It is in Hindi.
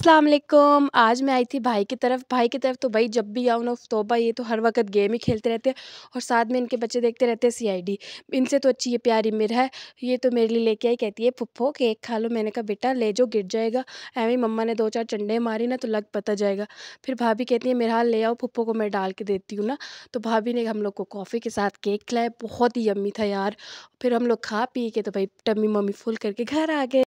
अस्सलाम वालेकुम आज मैं आई थी भाई की तरफ भाई की तरफ तो भाई जब भी आऊँ ना तोबा ये तो हर वक्त गेम ही खेलते रहते हैं और साथ में इनके बच्चे देखते रहते हैं सीआईडी इनसे तो अच्छी ये प्यारी मिर है ये तो मेरे लिए लेके आई कहती है पुप्पो केक खा लो मैंने कहा बेटा ले जो गिर जाएगा एवं मम्मा ने दो चार चंडे मारी ना तो लग पता जाएगा फिर भाभी कहती है मेरा हाल ले आओ पुप्पो को मैं डाल के देती हूँ ना तो भाभी ने हम लोग को कॉफ़ी के साथ केक खिलाया बहुत ही यम्मी था यार फिर हम लोग खा पी के तो भाई टम्मी मम्मी फुल करके घर आ गए